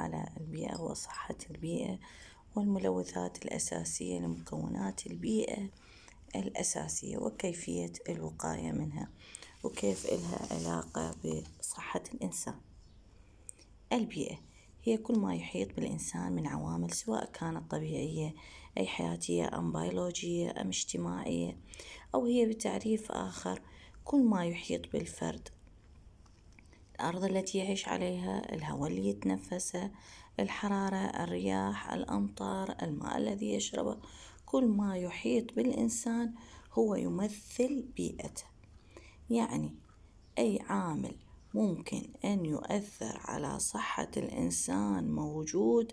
على البيئة وصحة البيئة والملوثات الأساسية لمكونات البيئة الأساسية وكيفية الوقاية منها وكيف إلها علاقة بصحة الإنسان البيئة هي كل ما يحيط بالإنسان من عوامل سواء كانت طبيعية أي حياتية أم بيولوجية أم اجتماعية أو هي بتعريف آخر كل ما يحيط بالفرد الأرض التي يعيش عليها الهواء اللي يتنفسه الحرارة الرياح الأمطار الماء الذي يشربه كل ما يحيط بالإنسان هو يمثل بيئته يعني أي عامل ممكن أن يؤثر على صحة الإنسان موجود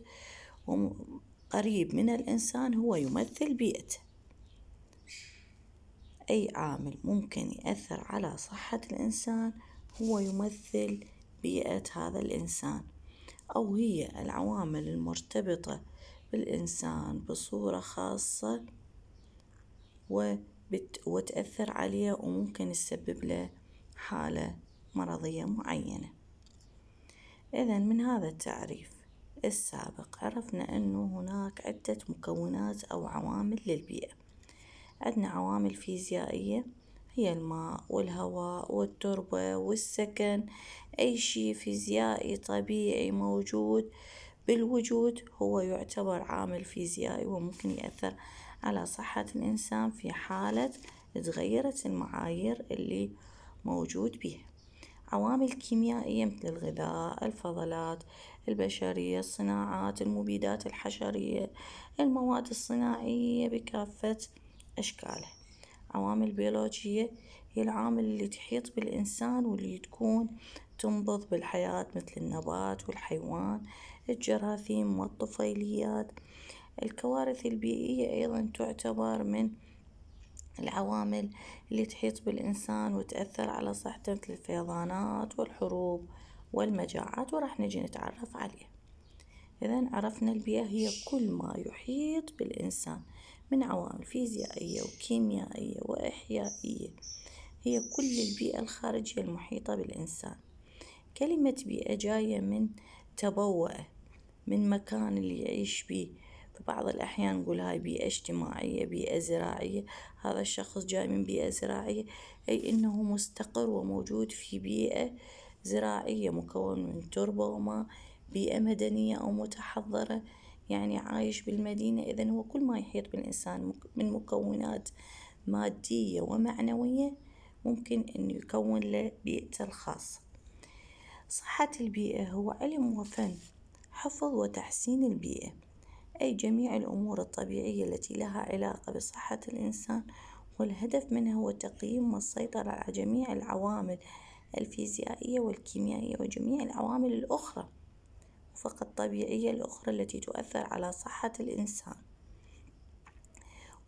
قريب من الإنسان هو يمثل بيئته أي عامل ممكن يؤثر على صحة الإنسان هو يمثل بيئة هذا الإنسان أو هي العوامل المرتبطة بالإنسان بصورة خاصة وبت وتأثر عليه وممكن تسبب له حالة مرضية معينة إذا من هذا التعريف السابق عرفنا أنه هناك عدة مكونات أو عوامل للبيئة عندنا عوامل فيزيائية هي الماء والهواء والتربة والسكن أي شيء فيزيائي طبيعي موجود بالوجود هو يعتبر عامل فيزيائي وممكن يأثر على صحة الإنسان في حالة تغيرت المعايير اللي موجود بها عوامل كيميائية مثل الغذاء الفضلات البشرية الصناعات المبيدات الحشرية المواد الصناعية بكافة أشكالها عوامل بيولوجية هي العوامل اللي تحيط بالإنسان واللي تكون تنبض بالحياة مثل النبات والحيوان الجراثيم والطفيليات الكوارث البيئية أيضا تعتبر من العوامل اللي تحيط بالإنسان وتأثر على صحته مثل الفيضانات والحروب والمجاعات وراح نجي نتعرف عليها إذا عرفنا البيئة هي كل ما يحيط بالإنسان من عوامل فيزيائية وكيميائية وإحيائية هي كل البيئة الخارجية المحيطة بالإنسان كلمة بيئة جاية من تبوأ من مكان اللي يعيش بيه في بعض الأحيان نقول هاي بيئة اجتماعية بيئة زراعية هذا الشخص جاي من بيئة زراعية أي أنه مستقر وموجود في بيئة زراعية مكون من تربة وماء بيئة مدنية أو متحضرة يعني عايش بالمدينة إذا هو كل ما يحيط بالإنسان من مكونات مادية ومعنوية ممكن أن يكون له بيئته الخاصة صحة البيئة هو علم وفن حفظ وتحسين البيئة أي جميع الأمور الطبيعية التي لها علاقة بصحة الإنسان والهدف منها هو تقييم والسيطرة على جميع العوامل الفيزيائية والكيميائية وجميع العوامل الأخرى الأفق الطبيعية الأخرى التي تؤثر على صحة الإنسان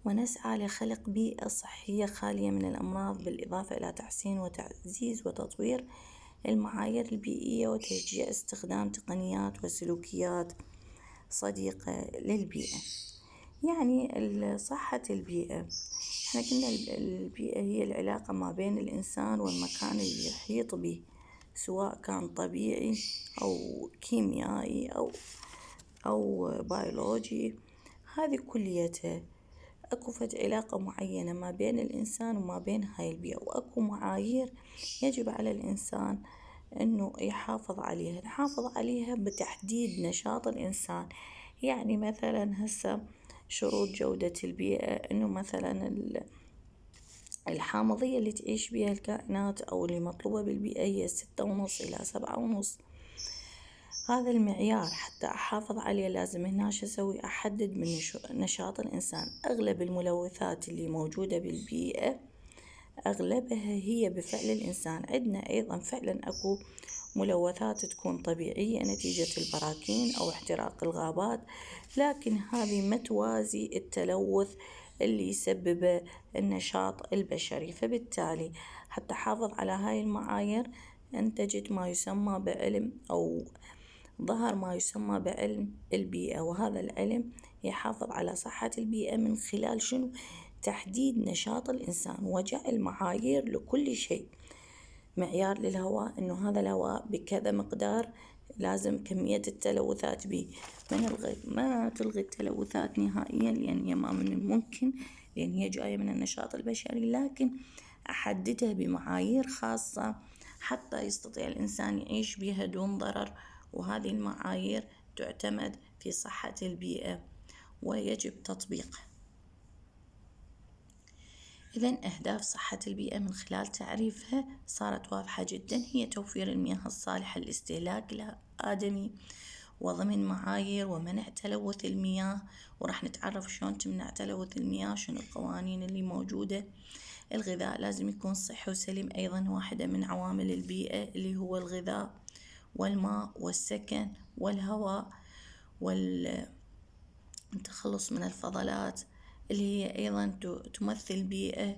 ونسعى لخلق بيئة صحية خالية من الأمراض بالإضافة إلى تحسين وتعزيز وتطوير المعايير البيئية وتشجيع استخدام تقنيات وسلوكيات صديقة للبيئة يعني صحة البيئة احنا كنا البيئة هي العلاقة ما بين الإنسان والمكان اللي يحيط به سواء كان طبيعي أو كيميائي أو أو بيولوجي هذه كليته اكو فد علاقة معينة ما بين الانسان وما بين هاي البيئة واكو معايير يجب على الانسان انه يحافظ عليها نحافظ عليها بتحديد نشاط الانسان يعني مثلا هسه شروط جودة البيئة انه مثلا الحامضية اللي تعيش بها الكائنات أو اللي مطلوبة بالبيئة هي ستة ونص إلى سبعة ونص هذا المعيار حتى أحافظ عليه لازم هنا أسوي أحدد من نشاط الإنسان أغلب الملوثات اللي موجودة بالبيئة أغلبها هي بفعل الإنسان عندنا أيضا فعلا أكو ملوثات تكون طبيعية نتيجة البراكين أو احتراق الغابات لكن هذه متوازي التلوث اللي يسببه النشاط البشري فبالتالي حتى أحافظ على هاي المعايير أنتجت ما يسمى بعلم أو ظهر ما يسمى بعلم البيئة وهذا العلم يحافظ على صحة البيئة من خلال شنو تحديد نشاط الإنسان وجعل معايير لكل شيء معيار للهواء أنه هذا الهواء بكذا مقدار لازم كمية التلوثات بي من نلغي ما تلغي التلوثات نهائيا لأن هي ما من الممكن لأن هي جاية من النشاط البشري لكن أحددها بمعايير خاصة حتى يستطيع الإنسان يعيش بها دون ضرر وهذه المعايير تعتمد في صحة البيئة ويجب تطبيقها إذا أهداف صحة البيئة من خلال تعريفها صارت واضحة جدا هي توفير المياه الصالحة للاستهلاك الآدمي وضمن معايير ومنع تلوث المياه وراح نتعرف شلون تمنع تلوث المياه شنو القوانين اللي موجودة الغذاء لازم يكون صحي وسليم أيضا واحدة من عوامل البيئة اللي هو الغذاء والماء والسكن والهواء والتخلص من الفضلات اللي هي أيضا تمثل بيئة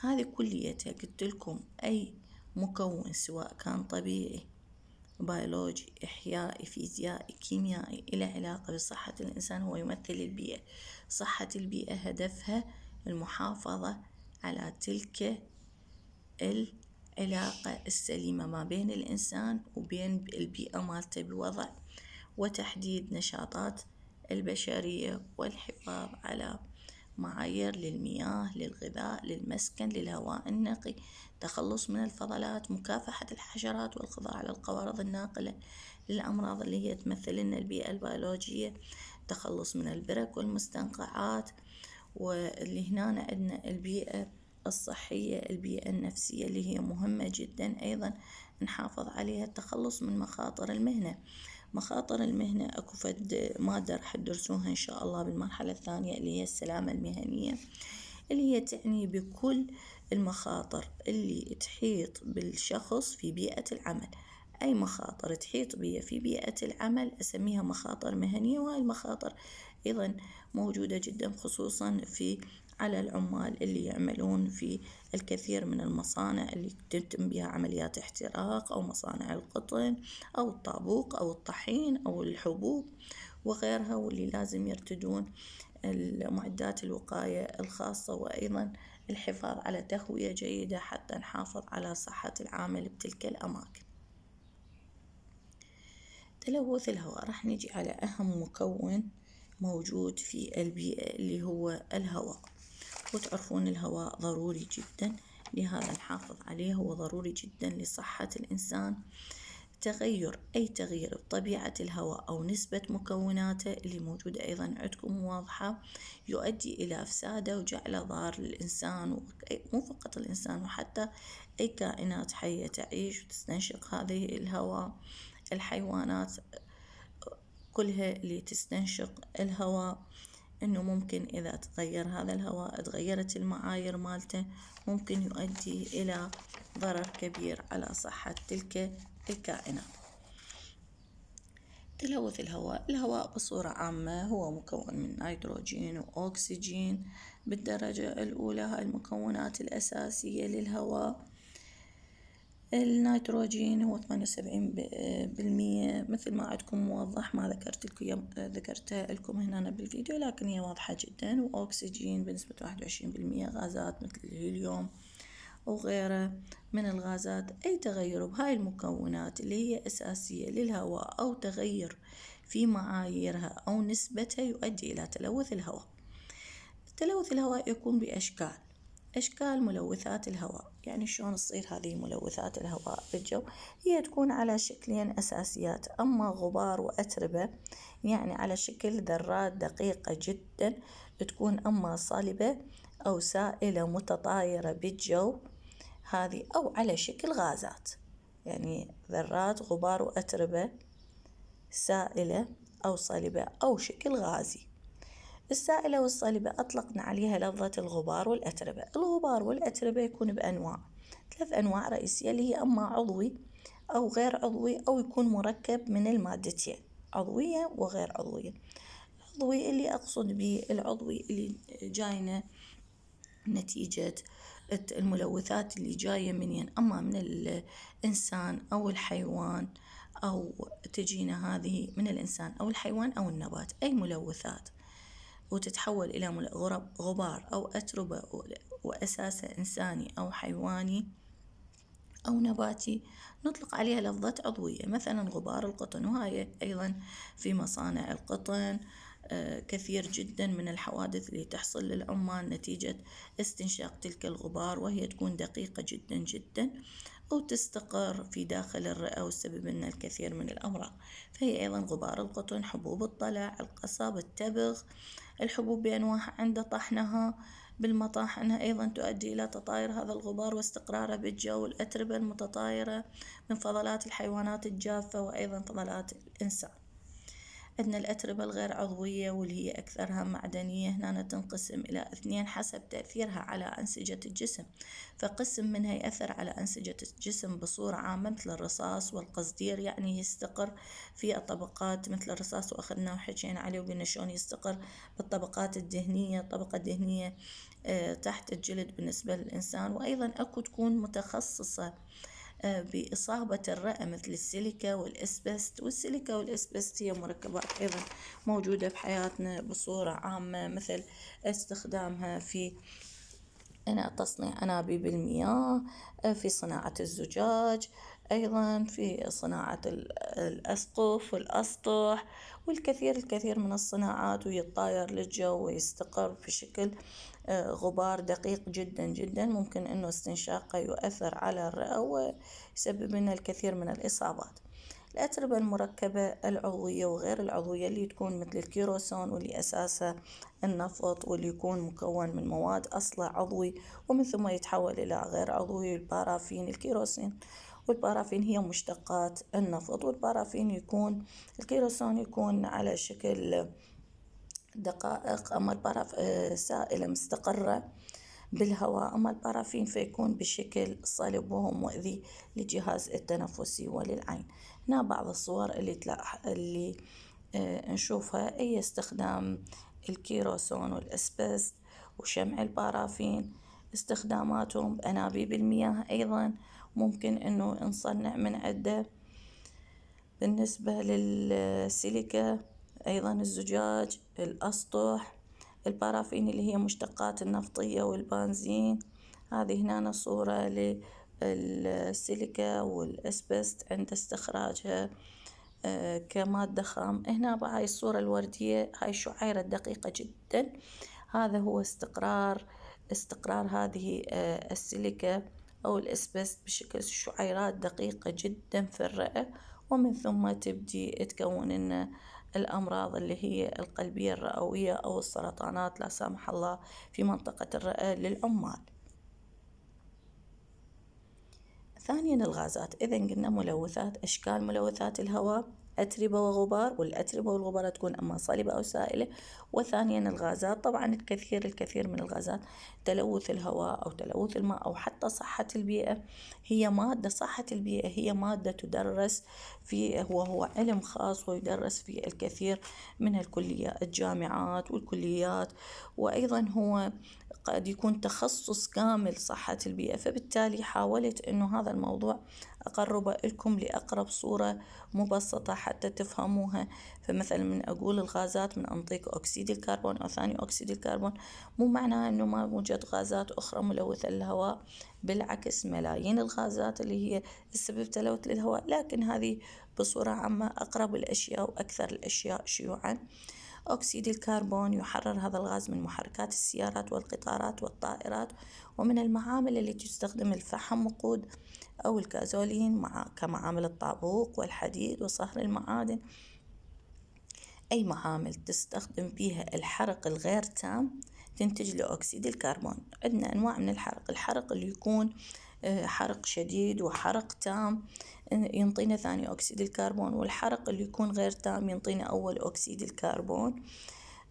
هذه كليتها قلت لكم أي مكون سواء كان طبيعي بيولوجي إحيائي فيزيائي كيميائي إلى علاقة بصحة الإنسان هو يمثل البيئة صحة البيئة هدفها المحافظة على تلك العلاقة السليمة ما بين الإنسان وبين البيئة مالته بوضع وتحديد نشاطات البشرية والحفاظ على معايير للمياه للغذاء للمسكن للهواء النقي تخلص من الفضلات مكافحة الحشرات والقضاء على القوارض الناقلة للأمراض اللي هي تمثل لنا البيئة البيولوجية تخلص من البرك والمستنقعات واللي هنا عندنا البيئة الصحية البيئة النفسية اللي هي مهمة جدا أيضا نحافظ عليها التخلص من مخاطر المهنة مخاطر المهنة أكو فد مادة راح تدرسوها إن شاء الله بالمرحلة الثانية اللي هي السلامة المهنية اللي هي تعني بكل المخاطر اللي تحيط بالشخص في بيئة العمل أي مخاطر تحيط بي في بيئة العمل أسميها مخاطر مهنية وهاي المخاطر أيضا موجودة جدا خصوصا في على العمال اللي يعملون في الكثير من المصانع اللي تتم بها عمليات احتراق أو مصانع القطن أو الطابوق أو الطحين أو الحبوب وغيرها واللي لازم يرتدون معدات الوقاية الخاصة وأيضا الحفاظ على تهوية جيدة حتى نحافظ على صحة العامل بتلك الأماكن تلوث الهواء راح نجي على أهم مكون موجود في البيئة اللي هو الهواء وتعرفون الهواء ضروري جدا لهذا نحافظ عليه هو ضروري جدا لصحة الإنسان تغير أي تغيير بطبيعة الهواء أو نسبة مكوناته اللي موجودة أيضا عندكم واضحة يؤدي إلى أفساده وجعله ضار للإنسان مو فقط الإنسان وحتى أي كائنات حية تعيش وتستنشق هذه الهواء الحيوانات كلها اللي تستنشق الهواء انه ممكن اذا تغير هذا الهواء تغيرت المعايير مالته ممكن يؤدي الى ضرر كبير على صحة تلك الكائنات تلوث الهواء الهواء بصورة عامة هو مكون من نيتروجين وأكسجين بالدرجة الأولى هاي المكونات الأساسية للهواء النيتروجين هو ثمانية وسبعين بالمية مثل ما عندكم موضح ما ذكرت لكم ذكرتها لكم هنا بالفيديو لكن هي واضحة جدا وأكسجين بنسبة واحد وعشرين بالمية غازات مثل الهيليوم وغيره من الغازات أي تغير بهاي المكونات اللي هي أساسية للهواء أو تغير في معاييرها أو نسبتها يؤدي إلى تلوث الهواء تلوث الهواء يكون بأشكال أشكال ملوثات الهواء يعني شلون تصير هذه ملوثات الهواء بالجو هي تكون على شكلين أساسيات أما غبار وأتربة يعني على شكل ذرات دقيقة جدا تكون أما صلبة أو سائلة متطايرة بالجو هذه أو على شكل غازات يعني ذرات غبار وأتربة سائلة أو صلبة أو شكل غازي السائلة والصلبة أطلقنا عليها لفظة الغبار والأتربة الغبار والأتربة يكون بأنواع ثلاث أنواع رئيسية اللي هي أما عضوي أو غير عضوي أو يكون مركب من المادتين عضوية وغير عضوية العضوي اللي أقصد به العضوي اللي جاينا نتيجة الملوثات اللي جاية من ين أما من الإنسان أو الحيوان أو تجينا هذه من الإنسان أو الحيوان أو النبات أي ملوثات وتتحول إلى غبار أو أتربة وأساسها إنساني أو حيواني أو نباتي نطلق عليها لفظة عضوية مثلا غبار القطن وهاي أيضا في مصانع القطن آه، كثير جدا من الحوادث اللي تحصل للعمال نتيجة استنشاق تلك الغبار وهي تكون دقيقة جدا جدا أو تستقر في داخل الرئة وتسبب لنا الكثير من الأمراض فهي أيضا غبار القطن حبوب الطلع القصب التبغ الحبوب بأنواعها عند طحنها بالمطاحن أيضا تؤدي إلى تطاير هذا الغبار واستقراره بالجو الأتربة المتطايرة من فضلات الحيوانات الجافة وأيضا فضلات الإنسان عندنا الأتربة الغير عضوية واللي هي أكثرها معدنية هنا تنقسم إلى اثنين حسب تأثيرها على أنسجة الجسم فقسم منها يأثر على أنسجة الجسم بصورة عامة مثل الرصاص والقصدير يعني يستقر في الطبقات مثل الرصاص وأخذنا وحكينا عليه وقلنا شلون يستقر بالطبقات الدهنية الطبقة الدهنية آه، تحت الجلد بالنسبة للإنسان وأيضا أكو تكون متخصصة آه، بإصابة الرئة مثل السيليكا والإسبست والسيليكا والإسبست هي مركبات أيضا موجودة بحياتنا بصورة عامة مثل استخدامها في أنا تصنيع أنابيب المياه آه، في صناعة الزجاج أيضا في صناعة الأسقف والأسطح والكثير الكثير من الصناعات ويتطاير للجو ويستقر في شكل آه، غبار دقيق جدا جدا ممكن أنه استنشاقه يؤثر على الرئة ويسبب لنا الكثير من الإصابات الأتربة المركبة العضوية وغير العضوية اللي تكون مثل الكيروسون واللي أساسه النفط واللي يكون مكون من مواد أصلا عضوي ومن ثم يتحول إلى غير عضوي البارافين الكيروسين والبارافين هي مشتقات النفط والبارافين يكون الكيروسون يكون على شكل دقائق أما البراف آه، سائلة مستقرة بالهواء أما البارافين فيكون بشكل صلب وهو مؤذي للجهاز التنفسي وللعين هنا بعض الصور اللي, تلاح... اللي آه، نشوفها أي استخدام الكيروسون والأسبست وشمع البارافين استخداماتهم بأنابيب المياه أيضا ممكن انه نصنع من عده بالنسبة للسيليكا ايضا الزجاج الاسطح البارافين اللي هي مشتقات النفطية والبنزين هذه هنا صورة للسيليكا والاسبست عند استخراجها آه، كمادة خام هنا بهاي الصورة الوردية هاي الشعيرة الدقيقة جدا هذا هو استقرار استقرار هذه آه، السيليكا أو الأسبست بشكل شعيرات دقيقة جدا في الرئة ومن ثم تبدي تكون لنا الأمراض اللي هي القلبية الرئوية أو السرطانات لا سمح الله في منطقة الرئة للعمال ثانيا الغازات إذا قلنا ملوثات أشكال ملوثات الهواء أتربة وغبار والأتربة والغبار تكون أما صلبة أو سائلة وثانيا الغازات طبعا الكثير الكثير من الغازات تلوث الهواء أو تلوث الماء أو حتى صحة البيئة هي مادة صحة البيئة هي مادة تدرس في وهو علم خاص ويدرس في الكثير من الكليات الجامعات والكليات وأيضا هو قد يكون تخصص كامل صحة البيئة فبالتالي حاولت أنه هذا الموضوع أقربه لكم لأقرب صورة مبسطة حتى تفهموها فمثلا من أقول الغازات من أنطيك أكسيد الكربون أو ثاني أكسيد الكربون مو معناها أنه ما يوجد غازات أخرى ملوثة للهواء بالعكس ملايين الغازات اللي هي السبب تلوث للهواء لكن هذه بصورة عامة أقرب الأشياء وأكثر الأشياء شيوعا أكسيد الكربون يحرر هذا الغاز من محركات السيارات والقطارات والطائرات ومن المعامل التي تستخدم الفحم وقود أو الكازولين مع كمعامل الطابوق والحديد وصهر المعادن أي معامل تستخدم بها الحرق الغير تام تنتج له أكسيد الكربون عندنا أنواع من الحرق الحرق اللي يكون آه، حرق شديد وحرق تام آه، ينطينا ثاني أكسيد الكربون والحرق اللي يكون غير تام ينطينا أول أكسيد الكربون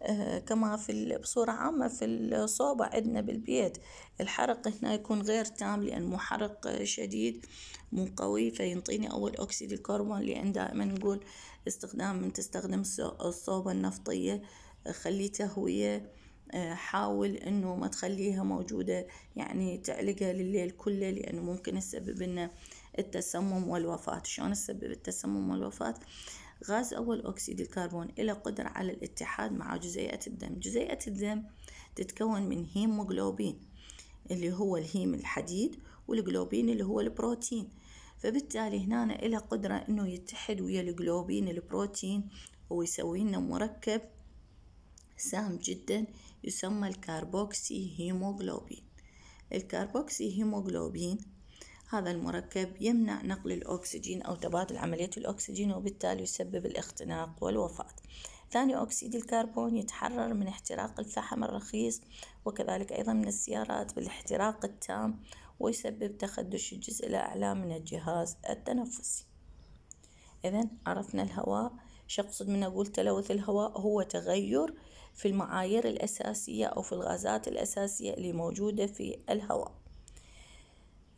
آه، كما في بصورة عامة في الصوبة عندنا بالبيت الحرق هنا يكون غير تام لأن مو حرق شديد مو قوي فينطيني أول أكسيد الكربون لأن دائما نقول استخدام من تستخدم الصوبة النفطية خليه تهوية آه، حاول انه ما تخليها موجودة يعني تعلقها لليل كله لانه ممكن تسبب لنا التسمم والوفاة شلون تسبب التسمم والوفاة غاز أول أكسيد الكربون الى قدرة على الاتحاد مع جزيئة الدم جزيئة الدم تتكون من هيموغلوبين اللي هو الهيم الحديد والجلوبين اللي هو البروتين فبالتالي هنا الى قدرة انه يتحد ويا الجلوبين البروتين ويسوي لنا مركب سام جدا يسمى الكاربوكسي هيموغلوبين الكاربوكسي هيموغلوبين هذا المركب يمنع نقل الأكسجين أو تبادل عملية الأكسجين وبالتالي يسبب الاختناق والوفاة ثاني أكسيد الكربون يتحرر من احتراق الفحم الرخيص وكذلك أيضا من السيارات بالاحتراق التام ويسبب تخدش الجزء الأعلى من الجهاز التنفسي إذا عرفنا الهواء شو أقصد من أقول تلوث الهواء هو تغير في المعايير الأساسية أو في الغازات الأساسية اللي موجودة في الهواء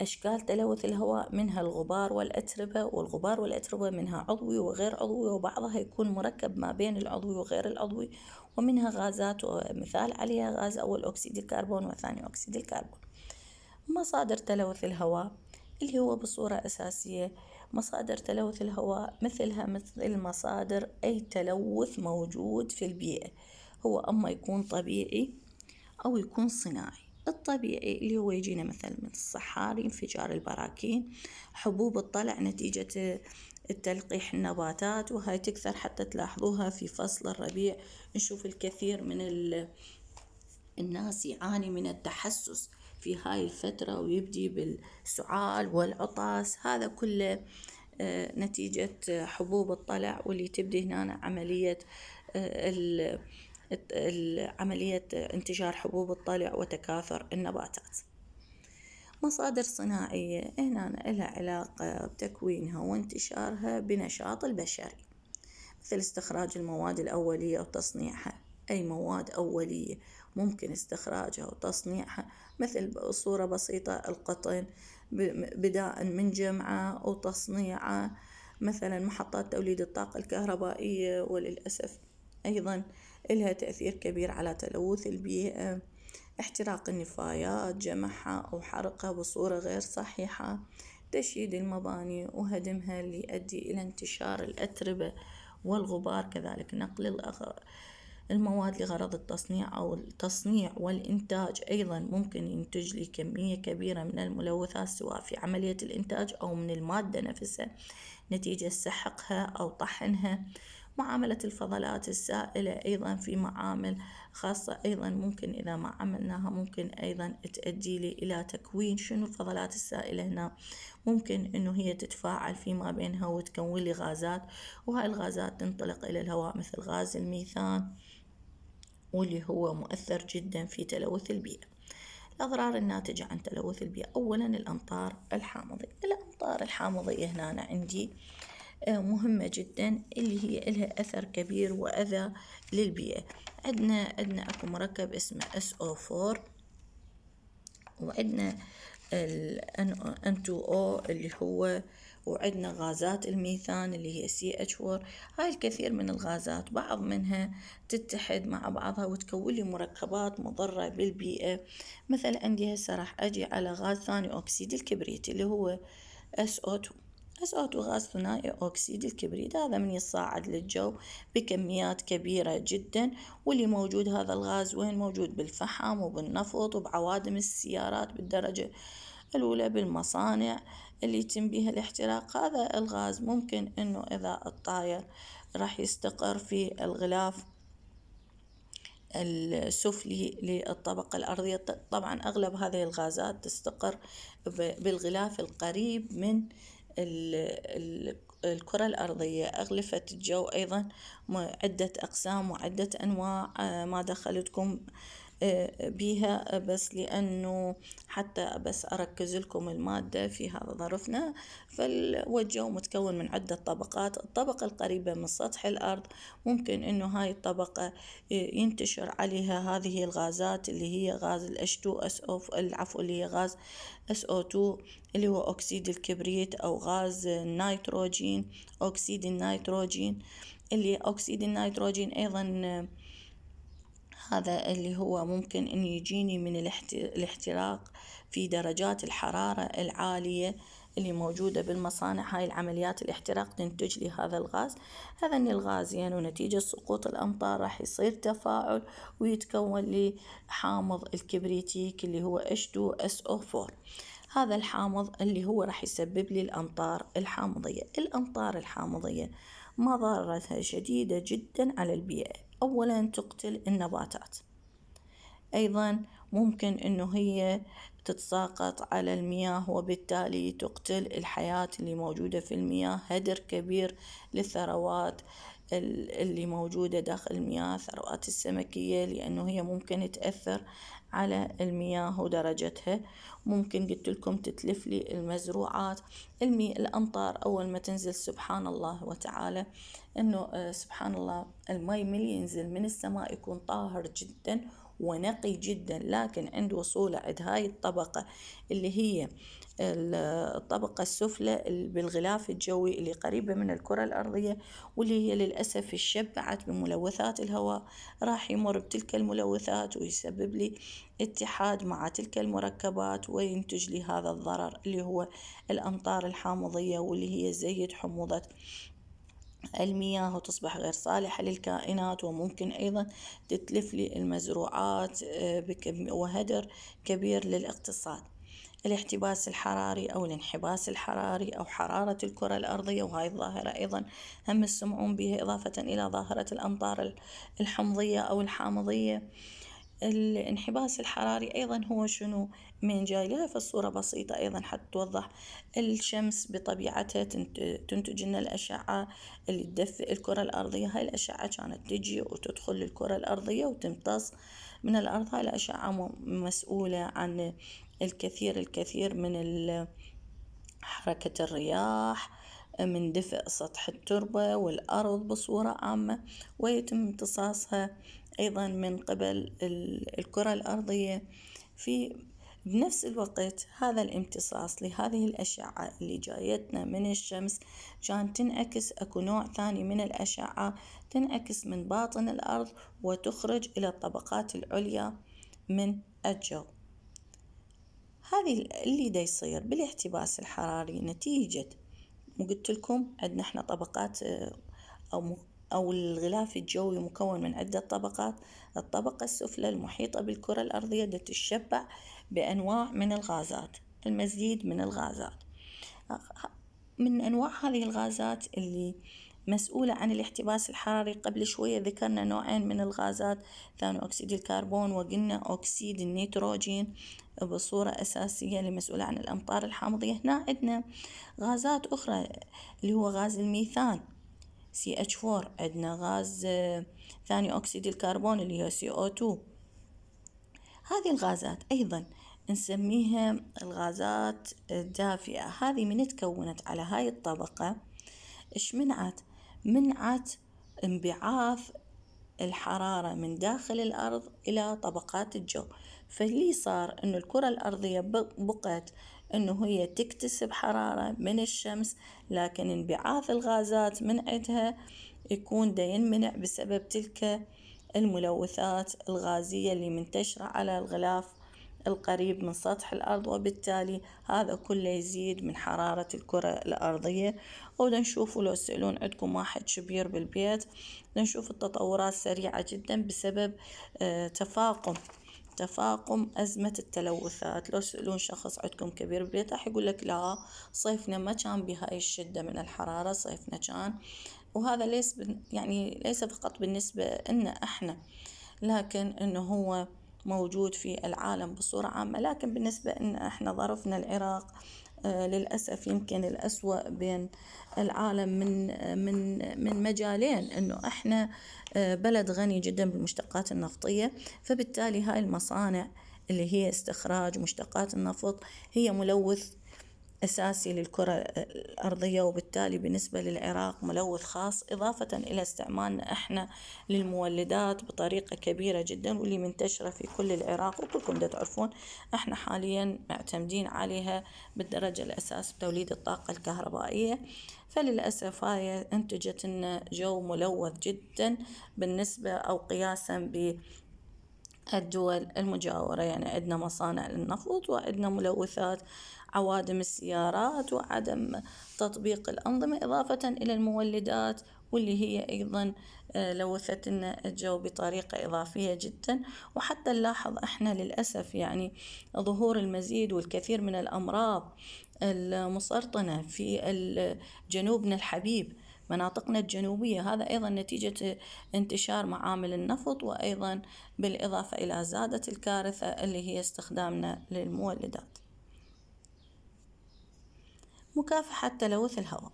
أشكال تلوث الهواء منها الغبار والأتربة والغبار والأتربة منها عضوي وغير عضوي وبعضها يكون مركب ما بين العضوي وغير العضوي ومنها غازات ومثال عليها غاز أول أكسيد الكربون وثاني أكسيد الكربون مصادر تلوث الهواء اللي هو بصورة أساسية مصادر تلوث الهواء مثلها مثل مصادر أي تلوث موجود في البيئة هو أما يكون طبيعي أو يكون صناعي الطبيعي اللي هو يجينا مثلا من الصحاري انفجار البراكين حبوب الطلع نتيجة التلقيح النباتات وهاي تكثر حتى تلاحظوها في فصل الربيع نشوف الكثير من الناس يعاني من التحسس في هاي الفترة ويبدي بالسعال والعطس هذا كله آه، نتيجة حبوب الطلع واللي تبدي هنا عملية آه، عملية انتشار حبوب الطلع وتكاثر النباتات مصادر صناعية هنا لها علاقة بتكوينها وانتشارها بنشاط البشري مثل استخراج المواد الأولية وتصنيعها أي مواد أولية ممكن استخراجها وتصنيعها مثل صورة بسيطة القطن بداء من جمعه وتصنيعه مثلا محطات توليد الطاقة الكهربائية وللأسف أيضا لها تأثير كبير على تلوث البيئة احتراق النفايات جمعها أو حرقها بصورة غير صحيحة تشييد المباني وهدمها اللي يؤدي إلى انتشار الأتربة والغبار كذلك نقل الأغراض المواد لغرض التصنيع أو التصنيع والإنتاج أيضا ممكن ينتج لي كمية كبيرة من الملوثات سواء في عملية الإنتاج أو من المادة نفسها نتيجة سحقها أو طحنها معاملة الفضلات السائلة أيضا في معامل خاصة أيضا ممكن إذا ما عملناها ممكن أيضا تؤدي لي إلى تكوين شنو الفضلات السائلة هنا ممكن أنه هي تتفاعل فيما بينها وتكون لي غازات وهاي الغازات تنطلق إلى الهواء مثل غاز الميثان واللي هو مؤثر جدا في تلوث البيئة الأضرار الناتجة عن تلوث البيئة أولا الأمطار الحامضة الأمطار الحامضة هنا عندي آه، مهمة جدا اللي هي لها أثر كبير وأذى للبيئة عندنا عندنا أكو مركب اسمه SO4 وعندنا ال N2O اللي هو وعندنا غازات الميثان اللي هي سي اتش 4 هاي الكثير من الغازات بعض منها تتحد مع بعضها وتكون لي مركبات مضرة بالبيئة مثلا عندي هسه راح اجي على غاز ثاني اكسيد الكبريت اللي هو اس او 2 او 2 غاز ثنائي أكسيد الكبريت هذا من يصاعد للجو بكميات كبيرة جدا واللي موجود هذا الغاز وين موجود بالفحم وبالنفط وبعوادم السيارات بالدرجة الأولى بالمصانع اللي يتم بها الاحتراق هذا الغاز ممكن انه اذا الطاير راح يستقر في الغلاف السفلي للطبقة الأرضية طبعا أغلب هذه الغازات تستقر بالغلاف القريب من الكرة الأرضية أغلفة الجو أيضا عدة أقسام وعدة أنواع آه، ما دخلتكم آه، بيها آه، بس لأنه حتى بس أركز لكم المادة في هذا ظرفنا فالوجه متكون من عدة طبقات الطبقة القريبة من سطح الأرض ممكن أنه هاي الطبقة آه، ينتشر عليها هذه الغازات اللي هي غاز H2SO العفو اللي هي غاز SO2 اللي هو أكسيد الكبريت أو غاز النيتروجين أكسيد النيتروجين اللي أكسيد النيتروجين أيضا هذا اللي هو ممكن أن يجيني من الاحتراق في درجات الحرارة العالية اللي موجودة بالمصانع هاي العمليات الاحتراق تنتج لي هذا الغاز هذا الغاز يعني ونتيجة سقوط الأمطار راح يصير تفاعل ويتكون لي حامض الكبريتيك اللي هو H2SO4 هذا الحامض اللي هو راح يسبب لي الأمطار الحامضية الأمطار الحامضية مضارتها شديدة جدا على البيئة أولا تقتل النباتات أيضا ممكن أنه هي تتساقط على المياه وبالتالي تقتل الحياة اللي موجودة في المياه هدر كبير للثروات اللي موجودة داخل المياه ثروات السمكية لأنه هي ممكن تأثر على المياه ودرجتها ممكن قلت لكم تتلف لي المزروعات المي الأمطار أول ما تنزل سبحان الله وتعالى أنه آه، سبحان الله المي من ينزل من السماء يكون طاهر جدا ونقي جدا لكن عند وصوله عند هاي الطبقة اللي هي الطبقة السفلى بالغلاف الجوي اللي قريبة من الكرة الأرضية واللي هي للأسف تشبعت بملوثات الهواء راح يمر بتلك الملوثات ويسبب لي اتحاد مع تلك المركبات وينتج لي هذا الضرر اللي هو الأمطار الحامضية واللي هي زيت حموضة المياه وتصبح غير صالحة للكائنات وممكن أيضا تتلف لي المزروعات آه، وهدر كبير للاقتصاد الاحتباس الحراري أو الانحباس الحراري أو حرارة الكرة الأرضية وهاي الظاهرة أيضا هم السمعون بها إضافة إلى ظاهرة الأمطار الحمضية أو الحامضية الانحباس الحراري أيضا هو شنو من جاي لها الصورة بسيطة أيضا حتى توضح الشمس بطبيعتها تنتج لنا الأشعة اللي تدفئ الكرة الأرضية هاي الأشعة كانت تجي وتدخل للكرة الأرضية وتمتص من الأرض هاي الأشعة مسؤولة عن الكثير الكثير من حركة الرياح من دفء سطح التربة والأرض بصورة عامة ويتم امتصاصها أيضا من قبل الكرة الأرضية في بنفس الوقت هذا الامتصاص لهذه الأشعة اللي جايتنا من الشمس كان تنعكس أكو نوع ثاني من الأشعة تنعكس من باطن الأرض وتخرج إلى الطبقات العليا من الجو هذه اللي دا يصير بالاحتباس الحراري نتيجة وقلت لكم عندنا احنا طبقات آه، أو أو الغلاف الجوي مكون من عدة طبقات الطبقة السفلى المحيطة بالكرة الأرضية تتشبع بأنواع من الغازات المزيد من الغازات آه، من أنواع هذه الغازات اللي مسؤولة عن الاحتباس الحراري قبل شوية ذكرنا نوعين من الغازات ثاني أكسيد الكربون وقلنا أكسيد النيتروجين بصورة أساسية المسؤولة عن الأمطار الحامضية هنا عندنا غازات أخرى اللي هو غاز الميثان CH4 عندنا غاز آه، ثاني أكسيد الكربون اللي هو CO2 هذه الغازات أيضا نسميها الغازات الدافئة هذه من تكونت على هاي الطبقة اشمنعت منعت انبعاث الحرارة من داخل الأرض إلى طبقات الجو فاللي صار أن الكرة الأرضية بقت أنه هي تكتسب حرارة من الشمس لكن انبعاث الغازات من عندها يكون دا ينمنع بسبب تلك الملوثات الغازية اللي منتشرة على الغلاف القريب من سطح الأرض وبالتالي هذا كله يزيد من حرارة الكرة الأرضية ونشوف لو سألون عندكم واحد شبير بالبيت نشوف التطورات سريعة جدا بسبب آه، تفاقم تفاقم أزمة التلوثات لو سألون شخص عندكم كبير بالبيت راح يقول لك لا صيفنا ما كان بهاي الشدة من الحرارة صيفنا كان وهذا ليس يعني ليس فقط بالنسبة إن إحنا لكن إنه هو موجود في العالم بصورة عامة لكن بالنسبة إن إحنا ظرفنا العراق آه، للأسف يمكن الأسوأ بين العالم من آه، من من مجالين إنه إحنا آه، بلد غني جدا بالمشتقات النفطية فبالتالي هاي المصانع اللي هي استخراج مشتقات النفط هي ملوث أساسي للكرة الأرضية وبالتالي بالنسبة للعراق ملوث خاص إضافة إلى استعمالنا إحنا للمولدات بطريقة كبيرة جدا واللي منتشرة في كل العراق وكلكم دا تعرفون إحنا حاليا معتمدين عليها بالدرجة الأساس بتوليد الطاقة الكهربائية فللأسف هاي أنتجت لنا جو ملوث جدا بالنسبة أو قياسا ب الدول المجاورة يعني عندنا مصانع للنفط وعندنا ملوثات عوادم السيارات وعدم تطبيق الأنظمة إضافة إلى المولدات واللي هي أيضا آه، لوثت لنا الجو بطريقة إضافية جدا وحتى نلاحظ إحنا للأسف يعني ظهور المزيد والكثير من الأمراض المسرطنة في جنوبنا الحبيب مناطقنا الجنوبية هذا أيضا نتيجة انتشار معامل النفط وأيضا بالإضافة إلى زادة الكارثة اللي هي استخدامنا للمولدات مكافحة تلوث الهواء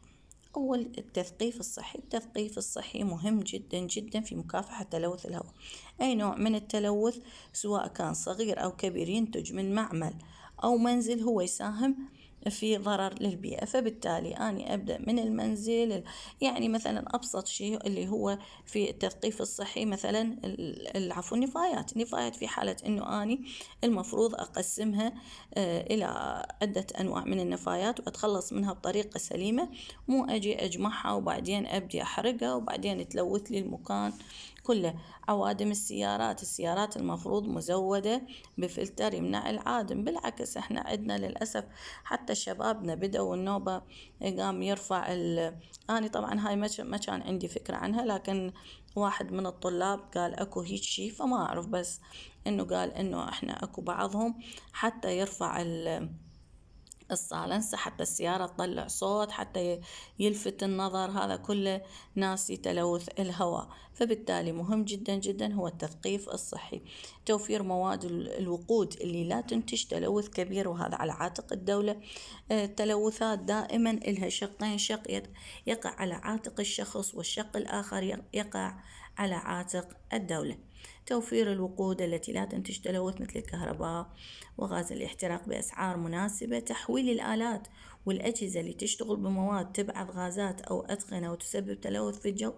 أول التثقيف الصحي التثقيف الصحي مهم جدا جدا في مكافحة تلوث الهواء أي نوع من التلوث سواء كان صغير أو كبير ينتج من معمل أو منزل هو يساهم في ضرر للبيئة فبالتالي أنا أبدأ من المنزل يعني مثلا أبسط شيء اللي هو في التثقيف الصحي مثلا العفو النفايات النفايات في حالة أنه أني المفروض أقسمها آه، إلى عدة أنواع من النفايات وأتخلص منها بطريقة سليمة مو أجي أجمعها وبعدين أبدي أحرقها وبعدين تلوث لي المكان كله عوادم السيارات السيارات المفروض مزودة بفلتر يمنع العادم بالعكس احنا عندنا للأسف حتى شبابنا بدأوا النوبة قام يرفع ال... أنا طبعا هاي ما مش... كان عندي فكرة عنها لكن واحد من الطلاب قال أكو هيك شي فما أعرف بس إنه قال إنه إحنا أكو بعضهم حتى يرفع ال... الصالنسة حتى السيارة تطلع صوت حتى يلفت النظر هذا كله ناسي تلوث الهواء فبالتالي مهم جدا جدا هو التثقيف الصحي توفير مواد الوقود اللي لا تنتج تلوث كبير وهذا على عاتق الدولة آه، التلوثات دائما لها شقين شق يقع على عاتق الشخص والشق الآخر يقع على عاتق الدولة توفير الوقود التي لا تنتج تلوث مثل الكهرباء وغاز الاحتراق بأسعار مناسبة تحويل الآلات والأجهزة اللي تشتغل بمواد تبعث غازات أو أدخنة وتسبب تلوث في الجو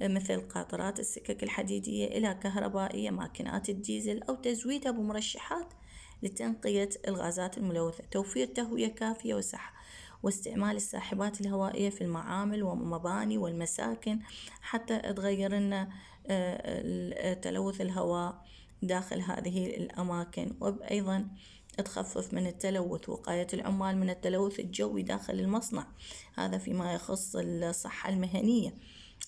مثل قاطرات السكك الحديدية إلى كهربائية ماكينات الديزل أو تزويدها بمرشحات لتنقية الغازات الملوثة توفير تهوية كافية وصحة واستعمال الساحبات الهوائية في المعامل والمباني والمساكن حتى تغير لنا آه، آه، تلوث الهواء داخل هذه الأماكن وأيضا تخفف من التلوث وقاية العمال من التلوث الجوي داخل المصنع هذا فيما يخص الصحة المهنية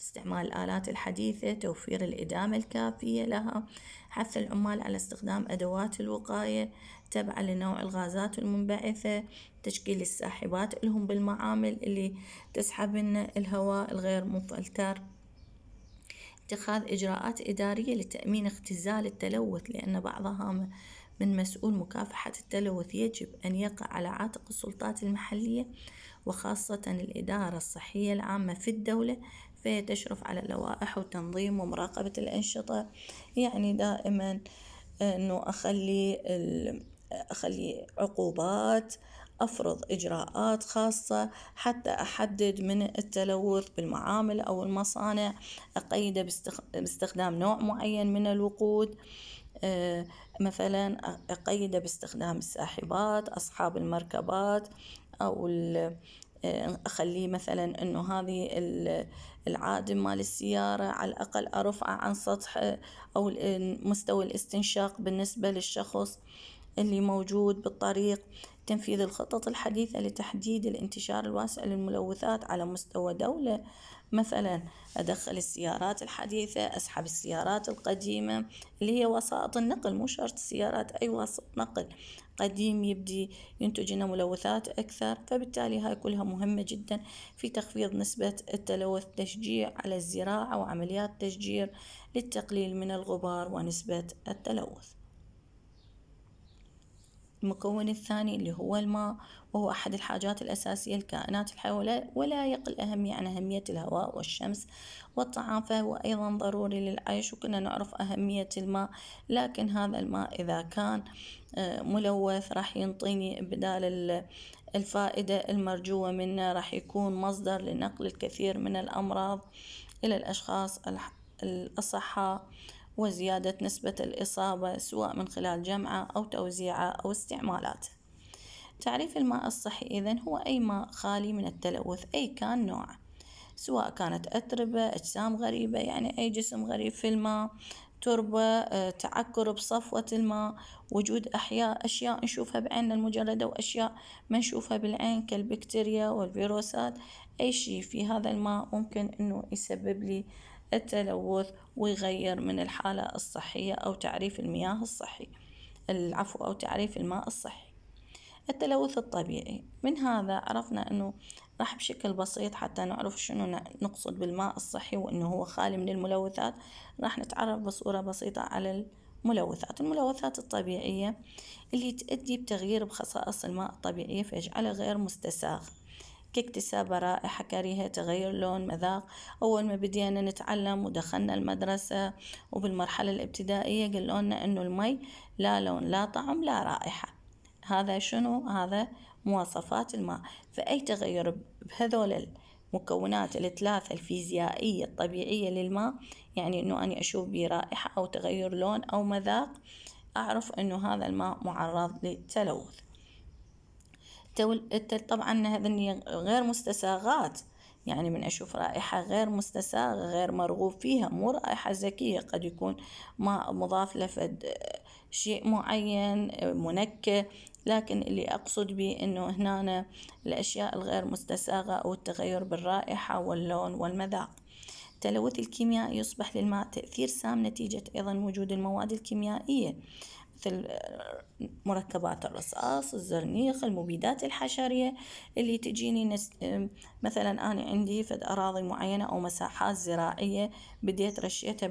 استعمال الآلات الحديثة توفير الإدامة الكافية لها حث العمال على استخدام أدوات الوقاية تبع لنوع الغازات المنبعثة تشكيل الساحبات لهم بالمعامل اللي تسحب لنا الهواء الغير مفلتر اتخاذ إجراءات إدارية لتأمين اختزال التلوث لأن بعضها من مسؤول مكافحة التلوث يجب أن يقع على عاتق السلطات المحلية وخاصة الإدارة الصحية العامة في الدولة فهي تشرف على اللوائح وتنظيم ومراقبة الأنشطة يعني دائما آه، إنه أخلي أخلي عقوبات أفرض إجراءات خاصة حتى أحدد من التلوث بالمعامل أو المصانع أقيده باستخدام نوع معين من الوقود آه، مثلا أقيده باستخدام الساحبات أصحاب المركبات أو آه، أخليه مثلا أنه هذه العادم مال السيارة على الأقل أرفعه عن سطح أو مستوى الاستنشاق بالنسبة للشخص اللي موجود بالطريق تنفيذ الخطط الحديثة لتحديد الانتشار الواسع للملوثات على مستوى دولة مثلا أدخل السيارات الحديثة أسحب السيارات القديمة اللي هي وسائط النقل مو شرط السيارات أي وسط نقل قديم يبدي ينتج لنا ملوثات أكثر فبالتالي هاي كلها مهمة جدا في تخفيض نسبة التلوث تشجيع على الزراعة وعمليات تشجير للتقليل من الغبار ونسبة التلوث المكون الثاني اللي هو الماء وهو أحد الحاجات الأساسية للكائنات الحية ولا يقل أهمية عن أهمية الهواء والشمس والطعام فهو أيضا ضروري للعيش وكنا نعرف أهمية الماء لكن هذا الماء إذا كان آه، ملوث راح ينطيني بدال الفائدة المرجوة منه راح يكون مصدر لنقل الكثير من الأمراض إلى الأشخاص الأصحاء وزيادة نسبة الإصابة سواء من خلال جمعه أو توزيعه أو استعمالاته تعريف الماء الصحي إذن هو أي ماء خالي من التلوث أي كان نوعه سواء كانت أتربة أجسام غريبة يعني أي جسم غريب في الماء تربة آه، تعكر بصفوة الماء وجود أحياء أشياء نشوفها بعيننا المجردة وأشياء ما نشوفها بالعين كالبكتيريا والفيروسات أي شيء في هذا الماء ممكن أنه يسبب لي التلوث ويغير من الحالة الصحية أو تعريف المياه الصحي العفو أو تعريف الماء الصحي التلوث الطبيعي من هذا عرفنا أنه راح بشكل بسيط حتى نعرف شنو نقصد بالماء الصحي وأنه هو خالي من الملوثات راح نتعرف بصورة بسيطة على الملوثات الملوثات الطبيعية اللي تؤدي بتغيير بخصائص الماء الطبيعية فيجعله غير مستساغ كاكتساب رائحة كريهة تغير لون مذاق أول ما بدينا نتعلم ودخلنا المدرسة وبالمرحلة الابتدائية قالوا لنا أنه المي لا لون لا طعم لا رائحة هذا شنو هذا مواصفات الماء فأي تغير بهذول المكونات الثلاثة الفيزيائية الطبيعية للماء يعني أنه أنا أشوف به رائحة أو تغير لون أو مذاق أعرف أنه هذا الماء معرض للتلوث التل طبعا هذني غير مستساغات يعني من أشوف رائحة غير مستساغة غير مرغوب فيها مو رائحة زكية قد يكون ما مضاف لفد شيء معين منكه لكن اللي أقصد به أنه هنا الأشياء الغير مستساغة أو التغير بالرائحة واللون والمذاق تلوث الكيمياء يصبح للماء تأثير سام نتيجة أيضا وجود المواد الكيميائية مثل مركبات الرصاص الزرنيخ المبيدات الحشرية اللي تجيني نس... مثلا أنا عندي فد أراضي معينة أو مساحات زراعية بديت رشيتها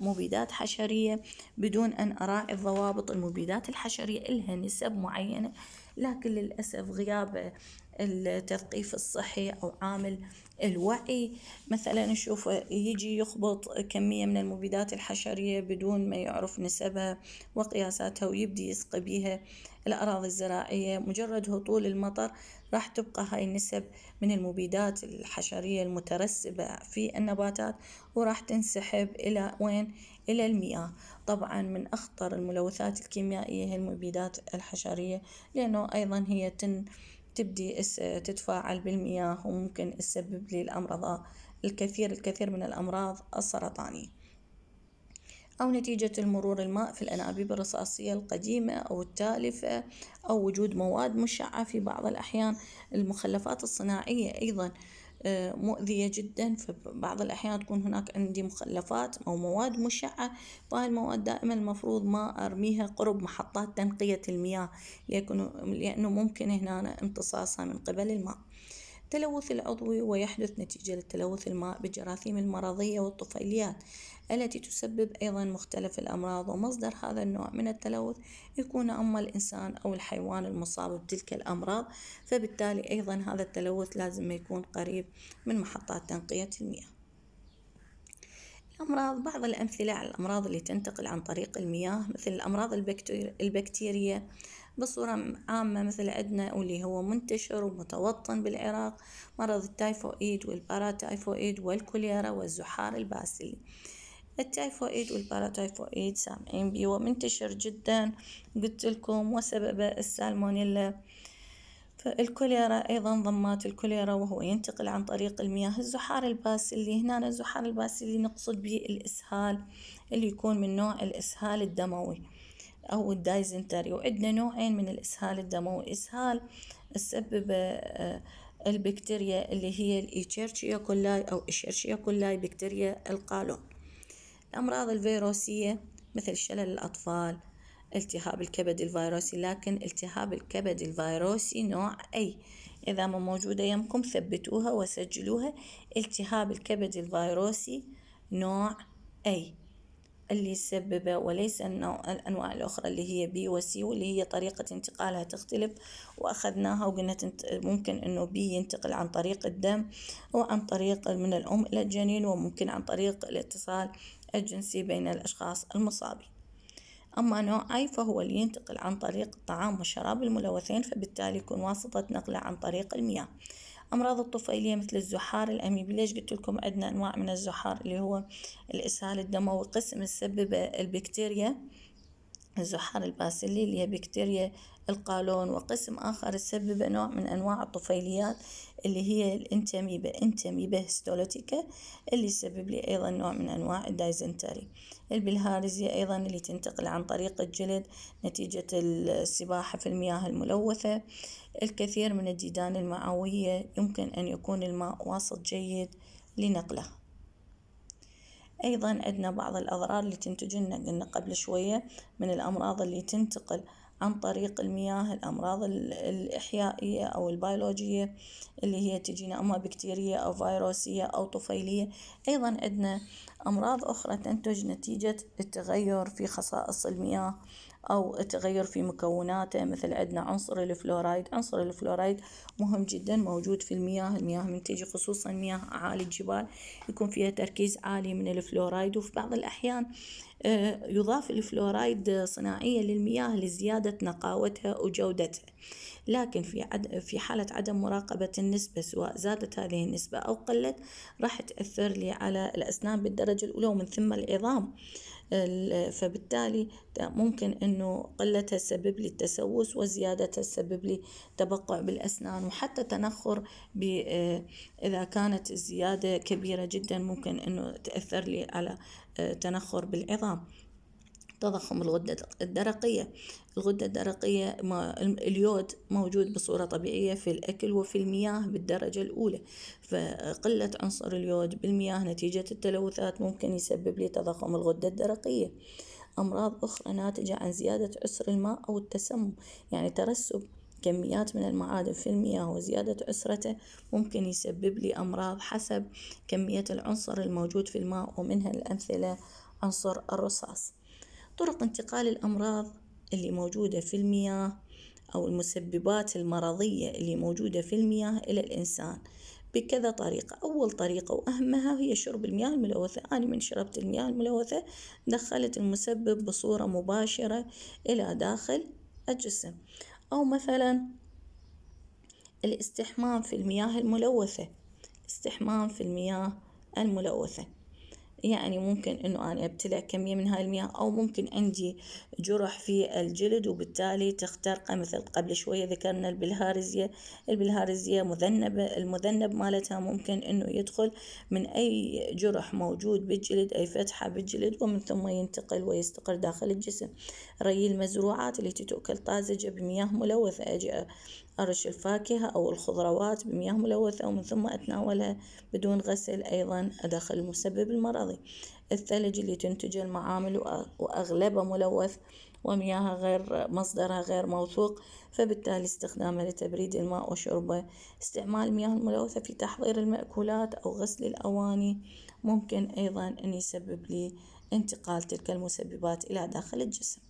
بمبيدات حشرية بدون أن أراعي الضوابط المبيدات الحشرية إلها نسب معينة لكن للأسف غياب التثقيف الصحي أو عامل الوعي مثلا نشوف يجي يخبط كمية من المبيدات الحشرية بدون ما يعرف نسبها وقياساتها ويبدي يسقي بيها الأراضي الزراعية مجرد هطول المطر راح تبقى هاي النسب من المبيدات الحشرية المترسبة في النباتات وراح تنسحب إلى وين إلى المئة طبعا من أخطر الملوثات الكيميائية هي المبيدات الحشرية لأنه أيضا هي تن تبدي تتفاعل بالمياه وممكن تسبب لي الأمراض الكثير الكثير من الأمراض السرطانية أو نتيجة المرور الماء في الأنابيب الرصاصية القديمة أو التالفة أو وجود مواد مشعة في بعض الأحيان المخلفات الصناعية أيضا آه، مؤذية جدا فبعض الأحيان تكون هناك عندي مخلفات أو مواد مشعة فهذه المواد دائما المفروض ما أرميها قرب محطات تنقية المياه لأنه ممكن هنا امتصاصها من قبل الماء التلوث العضوي ويحدث نتيجة للتلوث الماء بالجراثيم المرضية والطفيليات التي تسبب أيضا مختلف الأمراض ومصدر هذا النوع من التلوث يكون أما الإنسان أو الحيوان المصاب بتلك الأمراض فبالتالي أيضا هذا التلوث لازم يكون قريب من محطات تنقية المياه الأمراض بعض الأمثلة على الأمراض اللي تنتقل عن طريق المياه مثل الأمراض البكتيرية بصورة عامة مثل عندنا واللي هو منتشر ومتوطن بالعراق مرض التايفويد والباراتايفويد والكوليرا والزحار الباسيلي التايفويد والباراتايفويد سامعين بيه ومنتشر جدا قلت لكم وسببه السالمونيلا الكوليرا أيضا ضمات الكوليرا وهو ينتقل عن طريق المياه الزحار الباسلي هنا الزحار الباسلي نقصد به الإسهال اللي يكون من نوع الإسهال الدموي أو الدايزنتري وعندنا نوعين من الإسهال الدموي إسهال تسببه آه، البكتيريا اللي هي الإيشيرشيا كولاي أو إيشيرشيا كولاي بكتيريا القالون الأمراض الفيروسية مثل شلل الأطفال التهاب الكبد الفيروسي لكن التهاب الكبد الفيروسي نوع أي إذا ما موجودة يمكم ثبتوها وسجلوها التهاب الكبد الفيروسي نوع أي اللي يسببه وليس الأنواع الأخرى اللي هي بي وسي واللي هي طريقة انتقالها تختلف وأخذناها وقلنا ممكن أنه بي ينتقل عن طريق الدم وعن طريق من الأم إلى الجنين وممكن عن طريق الاتصال الجنسي بين الأشخاص المصابين أما نوع أي فهو اللي ينتقل عن طريق الطعام والشراب الملوثين فبالتالي يكون واسطة نقله عن طريق المياه أمراض الطفيلية مثل الزحار الأميبي ليش قلت لكم عندنا أنواع من الزحار اللي هو الإسهال الدموي قسم تسببه البكتيريا الزحار الباسيلي اللي هي بكتيريا القالون وقسم آخر السبب نوع من أنواع الطفيليات اللي هي الانتميبا انتميبا هستولوتيكا اللي يسبب لي أيضا نوع من أنواع الدايزنتري البلهارزيا أيضا اللي تنتقل عن طريق الجلد نتيجة السباحة في المياه الملوثة الكثير من الديدان المعوية يمكن أن يكون الماء واسط جيد لنقله أيضا عندنا بعض الأضرار اللي تنتجنا قلنا قبل شوية من الأمراض اللي تنتقل عن طريق المياه الأمراض الإحيائية أو البيولوجية اللي هي تجينا أما بكتيرية أو فيروسية أو طفيلية أيضا عندنا أمراض أخرى تنتج نتيجة التغير في خصائص المياه أو تغير في مكوناته مثل عندنا عنصر الفلورايد عنصر الفلورايد مهم جدا موجود في المياه المياه منتجة خصوصا مياه عالي الجبال يكون فيها تركيز عالي من الفلورايد وفي بعض الأحيان آه، يضاف الفلورايد صناعيا للمياه لزيادة نقاوتها وجودتها لكن في, عد في حالة عدم مراقبة النسبة سواء زادت هذه النسبة أو قلت راح تأثر لي على الأسنان بالدرجة الأولى ومن ثم العظام فبالتالي ممكن أنه قلتها تسبب لي التسوس وزيادتها تسبب لي تبقع بالأسنان وحتى تنخر آه، إذا كانت الزيادة كبيرة جدا ممكن أنه تأثر لي على تنخر بالعظام تضخم الغدة الدرقية الغدة الدرقية اليود موجود بصورة طبيعية في الأكل وفي المياه بالدرجة الأولى فقلة عنصر اليود بالمياه نتيجة التلوثات ممكن يسبب لي تضخم الغدة الدرقية أمراض أخرى ناتجة عن زيادة عسر الماء أو التسمم يعني ترسب كميات من المعادن في المياه وزيادة عسرته ممكن يسبب لي أمراض حسب كمية العنصر الموجود في الماء ومنها الأمثلة عنصر الرصاص طرق انتقال الأمراض اللي موجودة في المياه أو المسببات المرضية اللي موجودة في المياه إلى الإنسان بكذا طريقة أول طريقة وأهمها هي شرب المياه الملوثة أنا من شربت المياه الملوثة دخلت المسبب بصورة مباشرة إلى داخل الجسم أو مثلا الاستحمام في المياه الملوثة استحمام في المياه الملوثة يعني ممكن انه انا ابتلع كمية من هاي المياه او ممكن عندي جرح في الجلد وبالتالي تخترق مثل قبل شوية ذكرنا البلهارزية البلهارزية مذنبة المذنب مالتها ممكن انه يدخل من اي جرح موجود بالجلد اي فتحة بالجلد ومن ثم ينتقل ويستقر داخل الجسم ري المزروعات اللي تتوكل طازجة بمياه ملوثة اجي أرش الفاكهة أو الخضروات بمياه ملوثة ومن ثم أتناولها بدون غسل أيضا أدخل المسبب المرضي الثلج اللي تنتج المعامل وأغلبها ملوث ومياهها غير مصدرها غير موثوق فبالتالي استخدامها لتبريد الماء وشربه استعمال المياه الملوثة في تحضير المأكولات أو غسل الأواني ممكن أيضا أن يسبب لي انتقال تلك المسببات إلى داخل الجسم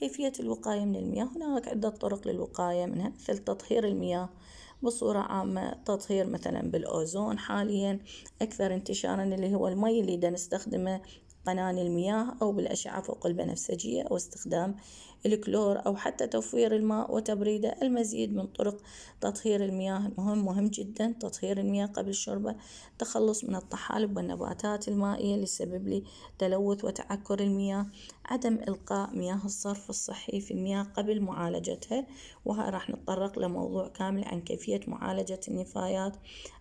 كيفية الوقاية من المياه هناك عدة طرق للوقاية منها مثل تطهير المياه بصورة عامة تطهير مثلا بالأوزون حاليا أكثر انتشارا اللي هو المي اللي دا نستخدمه قنان المياه أو بالأشعة فوق البنفسجية أو استخدام الكلور أو حتى توفير الماء وتبريده المزيد من طرق تطهير المياه مهم مهم جدا تطهير المياه قبل الشربة تخلص من الطحالب والنباتات المائية اللي تسبب لي تلوث وتعكر المياه عدم إلقاء مياه الصرف الصحي في المياه قبل معالجتها وها راح نتطرق لموضوع كامل عن كيفية معالجة النفايات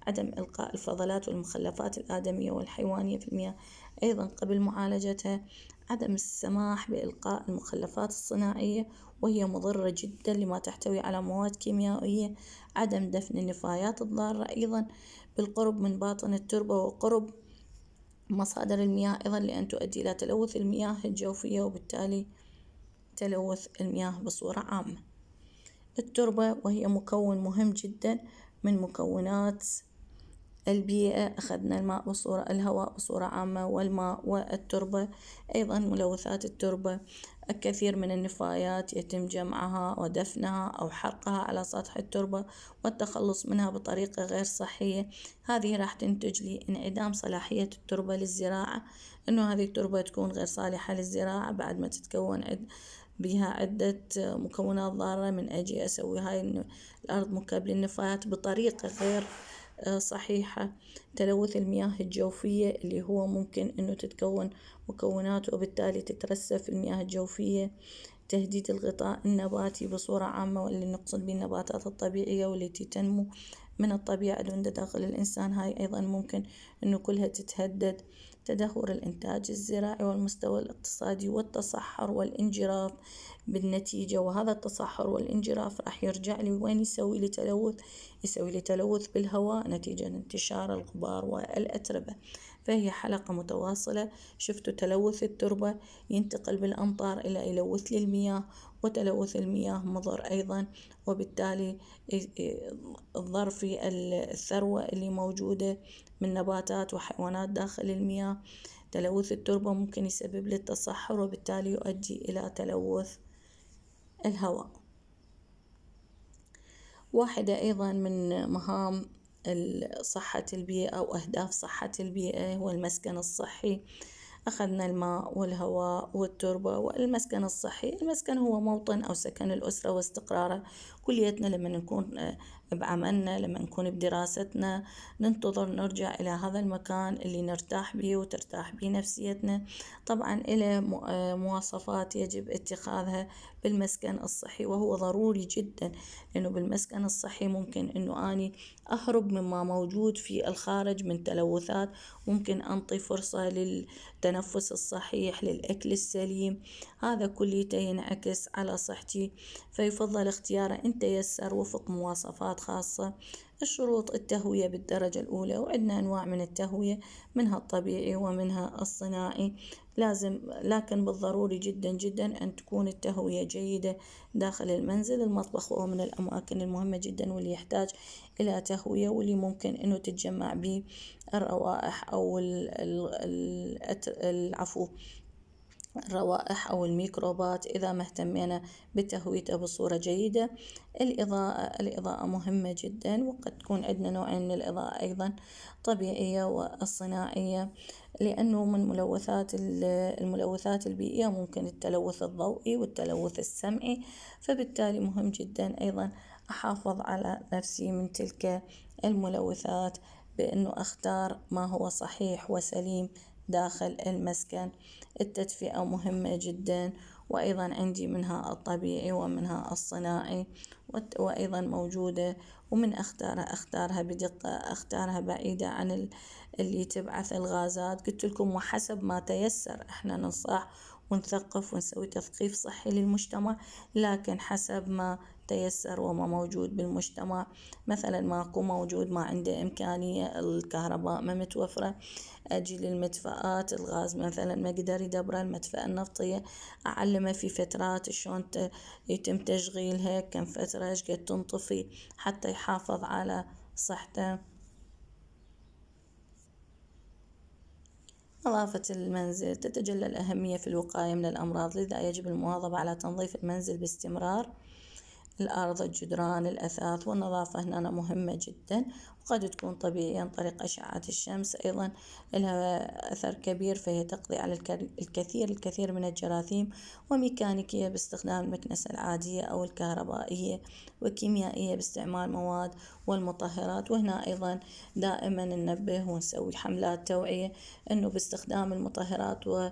عدم إلقاء الفضلات والمخلفات الآدمية والحيوانية في المياه أيضا قبل معالجتها عدم السماح بإلقاء المخلفات الصناعية وهي مضرة جدا لما تحتوي على مواد كيميائية عدم دفن النفايات الضارة أيضا بالقرب من باطن التربة وقرب مصادر المياه أيضا لأن تؤدي إلى تلوث المياه الجوفية وبالتالي تلوث المياه بصورة عامة التربة وهي مكون مهم جدا من مكونات البيئة أخذنا الماء بصورة الهواء بصورة عامة والماء والتربة أيضا ملوثات التربة الكثير من النفايات يتم جمعها ودفنها أو حرقها على سطح التربة والتخلص منها بطريقة غير صحية هذه راح تنتج لي انعدام صلاحية التربة للزراعة أنه هذه التربة تكون غير صالحة للزراعة بعد ما تتكون عد بها عدة مكونات ضارة من أجي أسوي هاي الأرض مكب للنفايات بطريقة غير آه، صحيحة تلوث المياه الجوفية اللي هو ممكن أنه تتكون مكونات وبالتالي تترسف المياه الجوفية تهديد الغطاء النباتي بصورة عامة واللي نقصد به النباتات الطبيعية والتي تنمو من الطبيعة دون داخل الإنسان هاي أيضا ممكن أنه كلها تتهدد تدهور الإنتاج الزراعي والمستوى الاقتصادي والتصحر والانجراف بالنتيجة وهذا التصحر والانجراف راح يرجع لي وين يسوي لي تلوث يسوي لي تلوث بالهواء نتيجة انتشار الغبار والأتربة فهي حلقة متواصلة شفتوا تلوث التربة ينتقل بالأمطار إلى يلوث لي المياه وتلوث المياه مضر أيضا وبالتالي في الثروة اللي موجودة من نباتات وحيوانات داخل المياه تلوث التربة ممكن يسبب للتصحر وبالتالي يؤدي إلى تلوث الهواء واحدة أيضا من مهام صحة البيئة وأهداف صحة البيئة هو المسكن الصحي أخذنا الماء والهواء والتربة والمسكن الصحي المسكن هو موطن أو سكن الأسرة واستقراره كليتنا لما نكون بعملنا لما نكون بدراستنا ننتظر نرجع إلى هذا المكان اللي نرتاح به وترتاح به نفسيتنا طبعا إلى آه، مواصفات يجب اتخاذها بالمسكن الصحي وهو ضروري جدا لأنه بالمسكن الصحي ممكن أنه أني أهرب مما موجود في الخارج من تلوثات ممكن أنطي فرصة للتنفس الصحيح للأكل السليم هذا كليته ينعكس على صحتي فيفضل اختياره إن تيسر وفق مواصفات مكونات خاصة الشروط التهوية بالدرجة الأولى وعندنا أنواع من التهوية منها الطبيعي ومنها الصناعي لازم لكن بالضروري جدا جدا أن تكون التهوية جيدة داخل المنزل المطبخ هو من الأماكن المهمة جدا واللي يحتاج إلى تهوية واللي ممكن أنه تتجمع به الروائح أو العفو الروائح أو الميكروبات إذا ما اهتمينا بتهويته بصورة جيدة الإضاءة الإضاءة مهمة جدا وقد تكون عندنا نوعين من الإضاءة أيضا طبيعية والصناعية لأنه من ملوثات الملوثات البيئية ممكن التلوث الضوئي والتلوث السمعي فبالتالي مهم جدا أيضا أحافظ على نفسي من تلك الملوثات بأنه أختار ما هو صحيح وسليم داخل المسكن التدفئة مهمة جدا وأيضا عندي منها الطبيعي ومنها الصناعي وأيضا موجودة ومن أختارها أختارها بدقة أختارها بعيدة عن اللي تبعث الغازات قلت لكم وحسب ما تيسر إحنا ننصح ونثقف ونسوي تثقيف صحي للمجتمع لكن حسب ما تيسر وما موجود بالمجتمع مثلا ماكو موجود ما عنده إمكانية الكهرباء ما متوفرة أجي للمدفأات الغاز مثلا ما قدر يدبره المدفأة النفطية أعلمه في فترات شلون يتم تشغيلها كم فترة ايش قد تنطفي حتى يحافظ على صحته نظافة المنزل تتجلى الأهمية في الوقاية من الأمراض لذا يجب المواظبة على تنظيف المنزل باستمرار الأرض الجدران الأثاث والنظافة هنا مهمة جدا وقد تكون طبيعية عن طريق أشعة الشمس أيضا لها أثر كبير فهي تقضي على الكثير الكثير من الجراثيم وميكانيكية باستخدام المكنسة العادية أو الكهربائية وكيميائية باستعمال مواد والمطهرات وهنا أيضا دائما ننبه ونسوي حملات توعية أنه باستخدام المطهرات و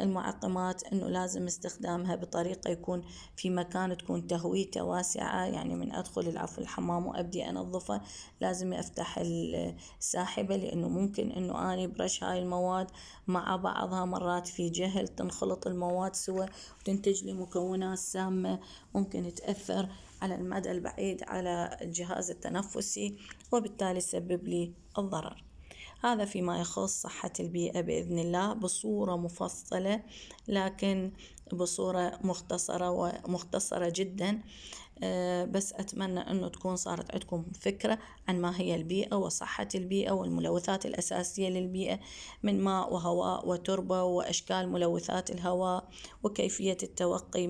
المعقمات انه لازم استخدامها بطريقة يكون في مكان تكون تهويته واسعة يعني من ادخل العفو الحمام وابدي انظفه لازم افتح الساحبة لانه ممكن انه اني برش هاي المواد مع بعضها مرات في جهل تنخلط المواد سوا وتنتج لي مكونات سامة ممكن تأثر على المدى البعيد على الجهاز التنفسي وبالتالي تسبب لي الضرر هذا فيما يخص صحة البيئة بإذن الله بصورة مفصلة لكن بصورة مختصرة ومختصرة جدا آه، بس أتمنى أنه تكون صارت عندكم فكرة عن ما هي البيئة وصحة البيئة والملوثات الأساسية للبيئة من ماء وهواء وتربة وأشكال ملوثات الهواء وكيفية التوقي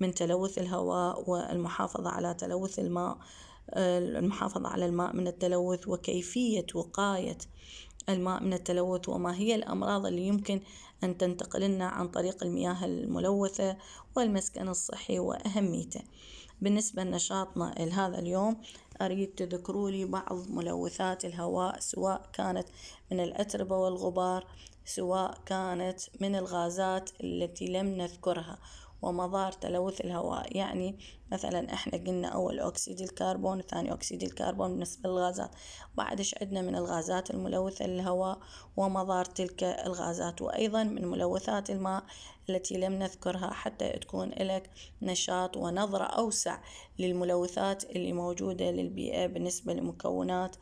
من تلوث الهواء والمحافظة على تلوث الماء المحافظة على الماء من التلوث وكيفية وقاية الماء من التلوث وما هي الأمراض اللي يمكن أن تنتقل لنا عن طريق المياه الملوثة والمسكن الصحي وأهميته بالنسبة لنشاطنا لهذا اليوم أريد تذكروا لي بعض ملوثات الهواء سواء كانت من الأتربة والغبار سواء كانت من الغازات التي لم نذكرها ومضار تلوث الهواء يعني مثلا احنا قلنا اول اكسيد الكربون ثاني اكسيد الكربون بالنسبة للغازات بعد ايش عندنا من الغازات الملوثة للهواء ومضار تلك الغازات وايضا من ملوثات الماء التي لم نذكرها حتى تكون لك نشاط ونظرة اوسع للملوثات اللي موجودة للبيئة بالنسبة لمكونات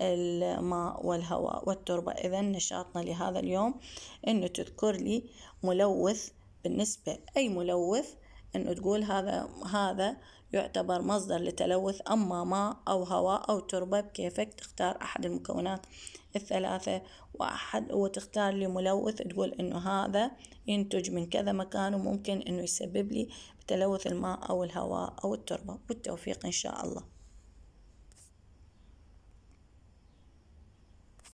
الماء والهواء والتربة إذا نشاطنا لهذا اليوم أنه تذكر لي ملوث بالنسبة لأي ملوث إنه تقول هذا هذا يعتبر مصدر لتلوث أما ماء أو هواء أو تربة بكيفك تختار أحد المكونات الثلاثة وأحد وتختار لي ملوث تقول إنه هذا ينتج من كذا مكان وممكن إنه يسبب لي تلوث الماء أو الهواء أو التربة والتوفيق إن شاء الله